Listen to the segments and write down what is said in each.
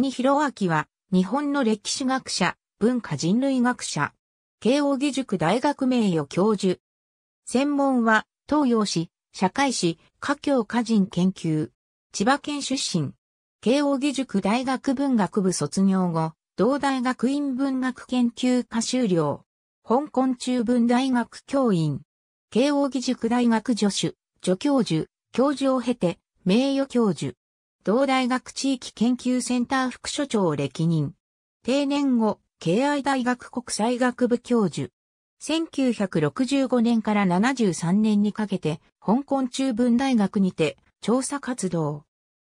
蟹弘明は、日本の歴史学者、文化人類学者、慶應義塾大学名誉教授。専門は、東洋史、社会史、華教家人研究。千葉県出身。慶應義塾大学文学部卒業後、同大学院文学研究科修了。香港中文大学教員。慶應義塾大学助手、助教授、教授を経て、名誉教授。同大学地域研究センター副所長を歴任。定年後、敬愛大学国際学部教授。1965年から73年にかけて、香港中文大学にて調査活動。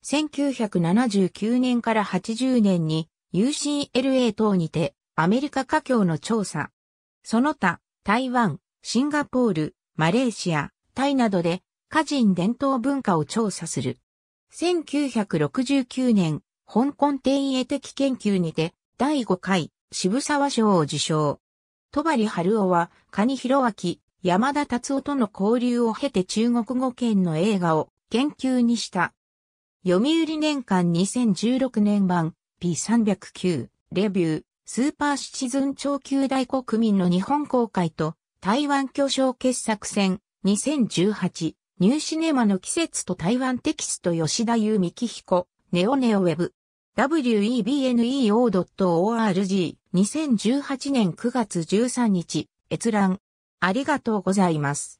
1979年から80年に UCLA 等にてアメリカ華僑の調査。その他、台湾、シンガポール、マレーシア、タイなどで、家人伝統文化を調査する。1969年、香港天英的研究にて、第5回、渋沢賞を受賞。戸張春夫は、蟹広明、山田達夫との交流を経て中国語圏の映画を研究にした。読売年間2016年版 P309 レビュースーパーシチズン超級大国民の日本公開と台湾巨匠傑作選2018ニューシネマの季節と台湾テキスト吉田優美紀彦、ネオネオウェブ。webneo.org 2018年9月13日閲覧ありがとうございます。